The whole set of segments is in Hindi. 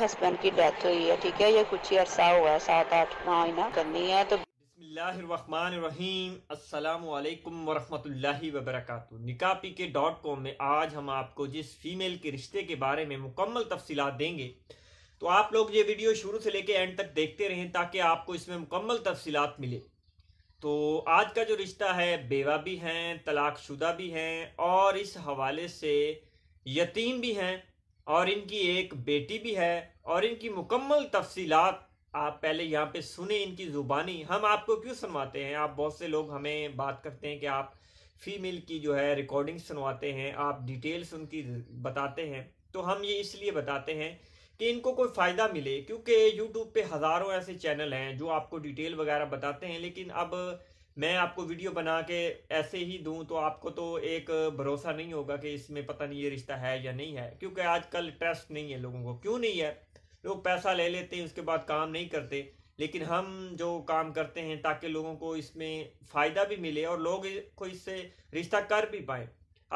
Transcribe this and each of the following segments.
हस्बैंड तो की डेथ हुई है ठीक है ये कुछ ही अरसा हुआ है सात आठ महीना करनी है तो बसमीम वरहमतुल्लाहि के डॉट कॉम में आज हम आपको जिस फीमेल के रिश्ते के बारे में मुकम्मल तफसीत देंगे तो आप लोग ये वीडियो शुरू से लेके एंड तक देखते रहें ताकि आपको इसमें मुकम्मल तफसीत मिले तो आज का जो रिश्ता है बेवा भी हैं तलाकशुदा भी हैं और इस हवाले से यतीम भी हैं और इनकी एक बेटी भी है और इनकी मुकम्मल तफसीलात आप पहले यहाँ पे सुने इनकी ज़ुबानी हम आपको क्यों सुनवाते हैं आप बहुत से लोग हमें बात करते हैं कि आप फीमेल की जो है रिकॉर्डिंग सुनवाते हैं आप डिटेल्स उनकी बताते हैं तो हम ये इसलिए बताते हैं कि इनको कोई फ़ायदा मिले क्योंकि यूट्यूब पे हज़ारों ऐसे चैनल हैं जो आपको डिटेल वगैरह बताते हैं लेकिन अब मैं आपको वीडियो बना के ऐसे ही दूं तो आपको तो एक भरोसा नहीं होगा कि इसमें पता नहीं ये रिश्ता है या नहीं है क्योंकि आजकल ट्रस्ट नहीं है लोगों को क्यों नहीं है लोग पैसा ले लेते हैं उसके बाद काम नहीं करते लेकिन हम जो काम करते हैं ताकि लोगों को इसमें फ़ायदा भी मिले और लोग को इससे रिश्ता कर भी पाए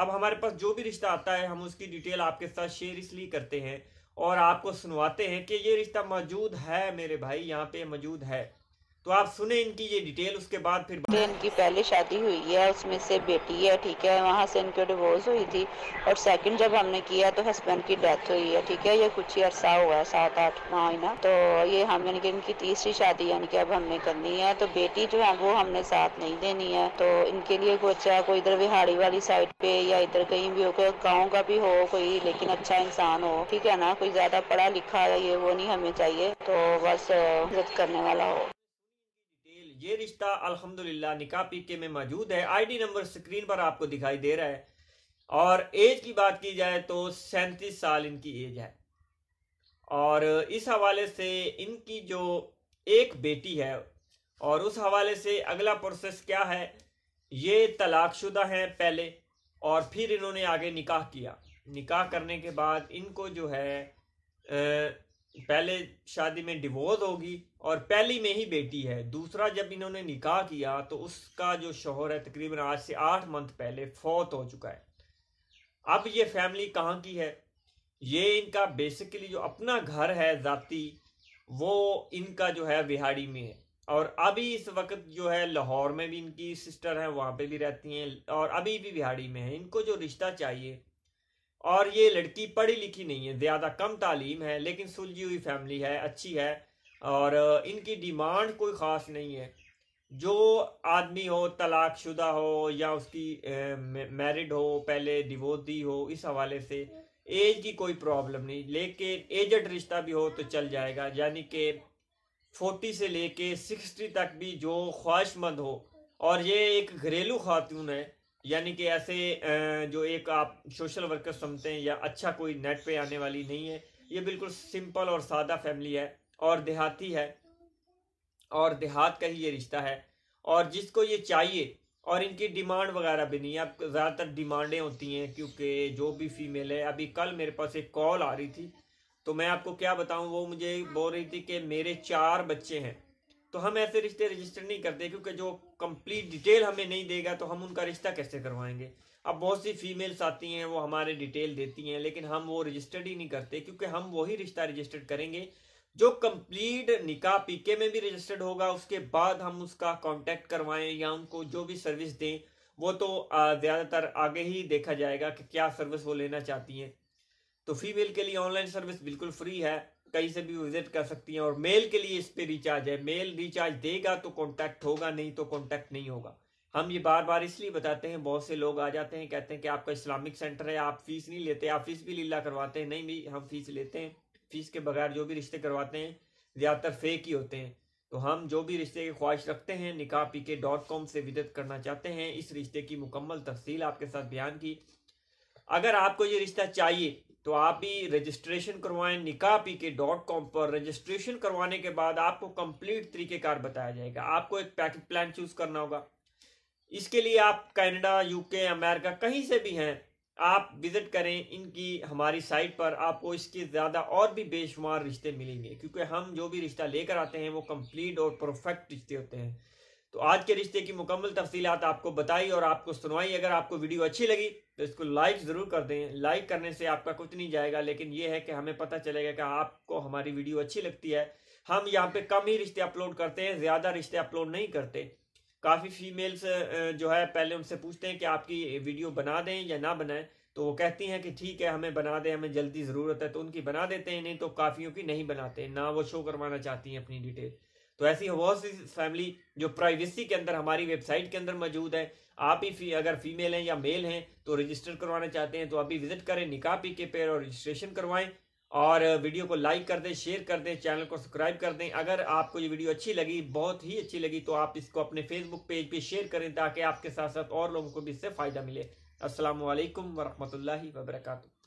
अब हमारे पास जो भी रिश्ता आता है हम उसकी डिटेल आपके साथ शेयर इसलिए करते हैं और आपको सुनवाते हैं कि ये रिश्ता मौजूद है मेरे भाई यहाँ पे मौजूद है तो आप सुने इनकी ये डिटेल उसके बाद फिर इनकी पहले शादी हुई है उसमें से बेटी है ठीक है वहाँ से इनके डिवोर्स हुई थी और सेकंड जब हमने किया तो हस्बैंड की डेथ हुई है ठीक है ये कुछ ही अरसा हुआ है सात आठ महीना तो ये हम इनकी इनकी तीसरी शादी यानी कि अब हमने करनी है तो बेटी जो है वो हमने साथ नहीं देनी है तो इनके लिए कुछ कोई इधर बिहाड़ी वाली साइड पे या इधर कहीं भी हो कोई गाँव का भी हो कोई लेकिन अच्छा इंसान हो ठीक है ना कोई ज्यादा पढ़ा लिखा ये वो नहीं हमें चाहिए तो बस मदद करने वाला हो ये रिश्ता अलहमदिल्ला निका पीके में मौजूद है आईडी नंबर स्क्रीन पर आपको दिखाई दे रहा है और एज की बात की जाए तो सैंतीस साल इनकी एज है और इस हवाले से इनकी जो एक बेटी है और उस हवाले से अगला प्रोसेस क्या है ये तलाकशुदा हैं पहले और फिर इन्होंने आगे निकाह किया निकाह करने के बाद इनको जो है पहले शादी में डिवोर्स होगी और पहली में ही बेटी है दूसरा जब इन्होंने निकाह किया तो उसका जो शोहर है तकरीबन आज से आठ मंथ पहले फौत हो चुका है अब ये फैमिली कहाँ की है ये इनका बेसिकली जो अपना घर है जाती वो इनका जो है बिहाड़ी में है और अभी इस वक्त जो है लाहौर में भी इनकी सिस्टर है वहाँ पे भी रहती हैं और अभी भी बिहाड़ी में है इनको जो रिश्ता चाहिए और ये लड़की पढ़ी लिखी नहीं है ज़्यादा कम तालीम है लेकिन सुलझी हुई फैमिली है अच्छी है और इनकी डिमांड कोई ख़ास नहीं है जो आदमी हो तलाक़शुदा हो या उसकी मैरिड हो पहले डिवोर्स दी हो इस हवाले से एज की कोई प्रॉब्लम नहीं लेकिन एजड रिश्ता भी हो तो चल जाएगा यानी कि फोर्टी से लेके सिक्सटी तक भी जो ख्वाहिशमंद हो और ये एक घरेलू खातून है यानी कि ऐसे जो एक आप सोशल वर्कर समझते हैं या अच्छा कोई नेट पे आने वाली नहीं है ये बिल्कुल सिंपल और सादा फैमिली है और देहाती है और देहात का ही ये रिश्ता है और जिसको ये चाहिए और इनकी डिमांड वगैरह भी नहीं है अब ज़्यादातर डिमांडें होती हैं क्योंकि जो भी फीमेल है अभी कल मेरे पास एक कॉल आ रही थी तो मैं आपको क्या बताऊं वो मुझे बोल रही थी कि मेरे चार बच्चे हैं तो हम ऐसे रिश्ते रजिस्टर नहीं करते क्योंकि जो कंप्लीट डिटेल हमें नहीं देगा तो हम उनका रिश्ता कैसे करवाएंगे अब बहुत सी फीमेल्स आती हैं वो हमारे डिटेल देती हैं लेकिन हम वो रजिस्टर्ड ही नहीं करते क्योंकि हम वही रिश्ता रजिस्टर्ड करेंगे जो कंप्लीट निकाह पीके में भी रजिस्टर्ड होगा उसके बाद हम उसका कॉन्टैक्ट करवाएं या उनको जो भी सर्विस दें वो तो ज़्यादातर आगे ही देखा जाएगा कि क्या सर्विस वो लेना चाहती हैं तो फीमेल के लिए ऑनलाइन सर्विस बिल्कुल फ्री है कहीं से भी विजिट कर सकती हैं और मेल के लिए इस पे रिचार्ज है मेल रिचार्ज देगा तो कॉन्टैक्ट होगा नहीं तो कॉन्टैक्ट नहीं होगा हम ये बार बार इसलिए बताते हैं बहुत से लोग आ जाते हैं कहते हैं कि आपका इस्लामिक सेंटर है आप फीस नहीं लेते आप फीस भी लीला करवाते हैं नहीं भी हम फीस लेते हैं फीस के बगैर जो भी रिश्ते करवाते हैं ज़्यादातर फेक ही होते हैं तो हम जो भी रिश्ते की ख्वाहिश रखते हैं निका पी के डॉट कॉम से विदत करना चाहते हैं इस रिश्ते की मुकम्मल तफसील आपके साथ बयान की अगर आपको ये रिश्ता चाहिए तो आप भी रजिस्ट्रेशन करवाएं निका पी के डॉट कॉम पर रजिस्ट्रेशन करवाने के बाद आपको कंप्लीट तरीकेकार बताया जाएगा आपको एक पैकेज प्लान चूज करना होगा इसके लिए आप कनाडा यूके अमेरिका कहीं से भी हैं आप विजिट करें इनकी हमारी साइट पर आपको इसके ज़्यादा और भी बेशुमार रिश्ते मिलेंगे क्योंकि हम जो भी रिश्ता लेकर आते हैं वो कंप्लीट और परफेक्ट रिश्ते होते हैं तो आज के रिश्ते की मुकम्मल तफसीलात आपको बताई और आपको सुनवाई अगर आपको वीडियो अच्छी लगी तो इसको लाइक ज़रूर कर दें लाइक करने से आपका कुछ नहीं जाएगा लेकिन ये है कि हमें पता चलेगा कि आपको हमारी वीडियो अच्छी लगती है हम यहाँ पे कम ही रिश्ते अपलोड करते हैं ज़्यादा रिश्ते अपलोड नहीं करते काफ़ी फीमेल्स जो है पहले उनसे पूछते हैं कि आपकी वीडियो बना दें या ना बनाएं तो वो कहती हैं कि ठीक है हमें बना दें हमें जल्दी ज़रूरत है तो उनकी बना देते हैं नहीं तो काफ़ियों की नहीं बनाते ना वो शो करवाना चाहती हैं अपनी डिटेल तो ऐसी बहुत सी फैमिली जो प्राइवेसी के अंदर हमारी वेबसाइट के अंदर मौजूद है आप ही फी, अगर फीमेल हैं या मेल हैं तो रजिस्टर करवाना चाहते हैं तो आप ही विजिट करें निका पी के पेयर और रजिस्ट्रेशन करवाएं और वीडियो को लाइक कर दें शेयर कर दें चैनल को सब्सक्राइब कर दें अगर आपको ये वीडियो अच्छी लगी बहुत ही अच्छी लगी तो आप इसको अपने फेसबुक पेज पे शेयर करें ताकि आपके साथ साथ और लोगों को भी इससे फ़ायदा मिले असल वरहमल वबरकू